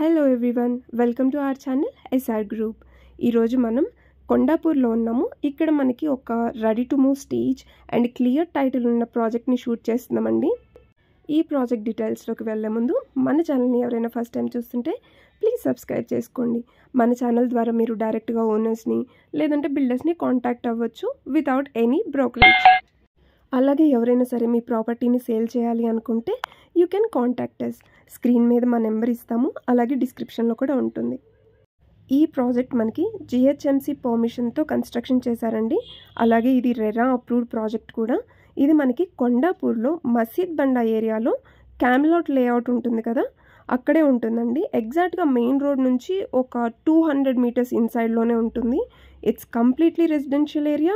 hello everyone welcome to our channel SR group ఈరోజు మనం కొండాపూర్లో ఉన్నాము ఇక్కడ మనకి ఒక ready to move stage and clear title ఉన్న ప్రాజెక్ట్ని షూట్ చేస్తున్నామండి ఈ ప్రాజెక్ట్ డీటెయిల్స్లోకి వెళ్ళే ముందు మన ఛానల్ని ఎవరైనా ఫస్ట్ టైం చూస్తుంటే ప్లీజ్ సబ్స్క్రైబ్ చేసుకోండి మన ఛానల్ ద్వారా మీరు డైరెక్ట్గా ఓనర్స్ని లేదంటే బిల్డర్స్ని కాంటాక్ట్ అవ్వచ్చు వితౌట్ ఎనీ బ్రోకరేజ్ అలాగే ఎవరైనా సరే మీ ప్రాపర్టీని సేల్ చేయాలి అనుకుంటే you can contact us screen మీద మా నెంబర్ ఇస్తాము అలాగే డిస్క్రిప్షన్లో కూడా ఉంటుంది ఈ ప్రాజెక్ట్ మనకి జిహెచ్ఎంసీ పర్మిషన్తో కన్స్ట్రక్షన్ చేశారండి అలాగే ఇది రెరా అప్రూవ్డ్ ప్రాజెక్ట్ కూడా ఇది మనకి కొండాపూర్లో మసీద్ బండా ఏరియాలో క్యామ్లాట్ లేఅవుట్ ఉంటుంది కదా అక్కడే ఉంటుందండి ఎగ్జాక్ట్గా మెయిన్ రోడ్ నుంచి ఒక టూ హండ్రెడ్ మీటర్స్ ఇన్సైడ్లోనే ఉంటుంది it's completely residential area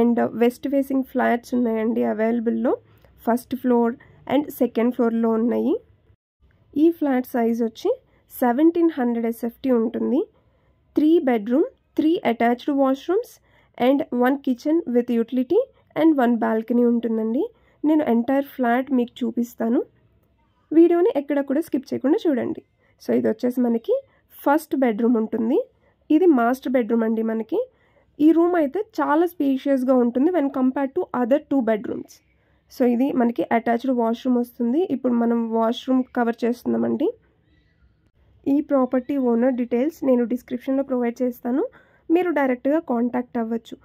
and west facing flats ఉన్నాయండి అవైలబుల్లో ఫస్ట్ ఫ్లోర్ అండ్ సెకండ్ ఫ్లోర్లో ఉన్నాయి ఈ ఫ్లాట్ సైజ్ వచ్చి సెవెంటీన్ హండ్రెడ్ ఎస్ఎఫ్టీ ఉంటుంది three bedroom three attached washrooms and one kitchen with utility and one balcony ఉంటుందండి నేను ఎంటైర్ ఫ్లాట్ మీకు చూపిస్తాను వీడియోని ఎక్కడ కూడా స్కిప్ చేయకుండా చూడండి సో ఇది వచ్చేసి మనకి ఫస్ట్ బెడ్రూమ్ ఉంటుంది ఇది మాస్టర్ బెడ్రూమ్ అండి మనకి ఈ రూమ్ అయితే చాలా స్పేషియస్గా ఉంటుంది when compare to other two bedrooms so ఇది మనకి అటాచ్డ్ వాష్రూమ్ వస్తుంది ఇప్పుడు మనం వాష్రూమ్ కవర్ చేస్తున్నామండి ఈ ప్రాపర్టీ ఓనర్ డీటెయిల్స్ నేను డిస్క్రిప్షన్లో ప్రొవైడ్ చేస్తాను మీరు డైరెక్ట్గా కాంటాక్ట్ అవ్వచ్చు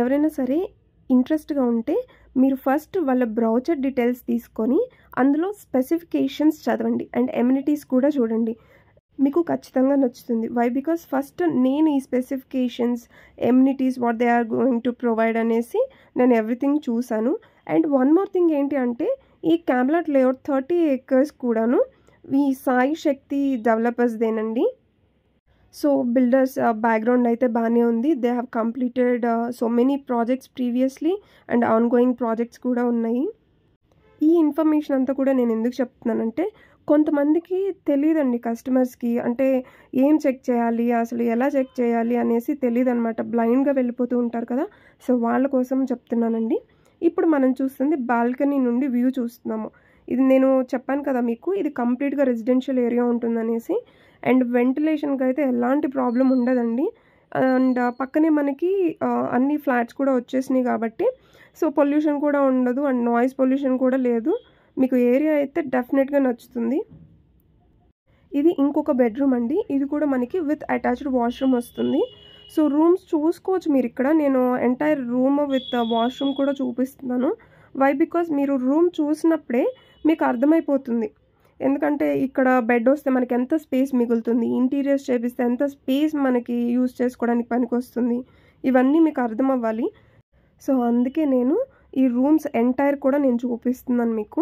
ఎవరైనా సరే ఇంట్రెస్ట్గా ఉంటే మీరు ఫస్ట్ వాళ్ళ బ్రౌచర్ డీటెయిల్స్ తీసుకొని అందులో స్పెసిఫికేషన్స్ చదవండి అండ్ ఎమ్యూనిటీస్ కూడా చూడండి మీకు ఖచ్చితంగా నచ్చుతుంది వై బికాస్ ఫస్ట్ నేను ఈ specifications amenities what they are going to provide అనేసి నేను ఎవ్రీథింగ్ చూశాను అండ్ వన్ మోర్ థింగ్ ఏంటి అంటే ఈ క్యాంబ్లట్ లేఅవుట్ థర్టీ ఏకర్స్ కూడాను ఈ సాయి శక్తి డెవలపర్స్దేనండి సో బిల్డర్స్ బ్యాక్గ్రౌండ్ అయితే బాగానే ఉంది they have completed so many projects previously and ongoing projects కూడా ఉన్నాయి ఈ ఇన్ఫర్మేషన్ అంతా కూడా నేను ఎందుకు చెప్తున్నానంటే కొంతమందికి తెలియదండి కస్టమర్స్కి అంటే ఏం చెక్ చేయాలి అసలు ఎలా చెక్ చేయాలి అనేసి తెలియదు అనమాట బ్లైండ్గా వెళ్ళిపోతూ ఉంటారు కదా సో వాళ్ళ కోసం చెప్తున్నానండి ఇప్పుడు మనం చూస్తుంది బాల్కనీ నుండి వ్యూ చూస్తున్నాము ఇది నేను చెప్పాను కదా మీకు ఇది కంప్లీట్గా రెసిడెన్షియల్ ఏరియా ఉంటుందనేసి అండ్ వెంటిలేషన్కి అయితే ఎలాంటి ప్రాబ్లం ఉండదండి అండ్ పక్కనే మనకి అన్ని ఫ్లాట్స్ కూడా వచ్చేసినాయి కాబట్టి సో పొల్యూషన్ కూడా ఉండదు అండ్ నాయిస్ పొల్యూషన్ కూడా లేదు మీకు ఏరియా అయితే డెఫినెట్గా నచ్చుతుంది ఇది ఇంకొక బెడ్రూమ్ అండి ఇది కూడా మనకి విత్ అటాచ్డ్ వాష్రూమ్ వస్తుంది సో రూమ్స్ చూసుకోవచ్చు మీరు ఇక్కడ నేను ఎంటైర్ రూమ్ విత్ వాష్రూమ్ కూడా చూపిస్తున్నాను వై బికాస్ మీరు రూమ్ చూసినప్పుడే మీకు అర్థమైపోతుంది ఎందుకంటే ఇక్కడ బెడ్ వస్తే మనకి ఎంత స్పేస్ మిగులుతుంది ఇంటీరియర్స్ చేపిస్తే ఎంత స్పేస్ మనకి యూజ్ చేసుకోవడానికి పనికి వస్తుంది ఇవన్నీ మీకు అర్థం అవ్వాలి సో అందుకే నేను ఈ రూమ్స్ ఎంటైర్ కూడా నేను చూపిస్తున్నాను మీకు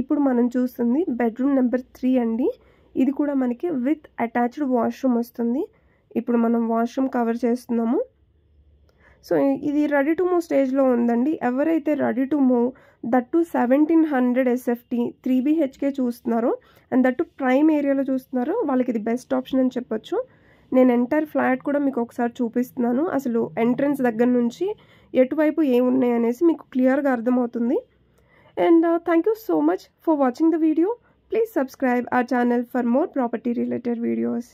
ఇప్పుడు మనం చూస్తుంది బెడ్రూమ్ నెంబర్ త్రీ అండి ఇది కూడా మనకి విత్ అటాచ్డ్ వాష్రూమ్ వస్తుంది ఇప్పుడు మనం వాష్రూమ్ కవర్ చేస్తున్నాము సో ఇది రెడీ టు మూవ్ స్టేజ్లో ఉందండి ఎవరైతే ready to move that seventeen hundred SFT three BHK చూస్తున్నారో అండ్ దట్టు ప్రైమ్ ఏరియాలో చూస్తున్నారో వాళ్ళకి ఇది బెస్ట్ ఆప్షన్ అని చెప్పొచ్చు నేను ఎంటైర్ ఫ్లాట్ కూడా మీకు ఒకసారి చూపిస్తున్నాను అసలు ఎంట్రన్స్ దగ్గర నుంచి ఎటువైపు ఏమున్నాయనేసి మీకు క్లియర్గా అర్థమవుతుంది and uh, thank you so much for watching the video please subscribe our channel for more property related videos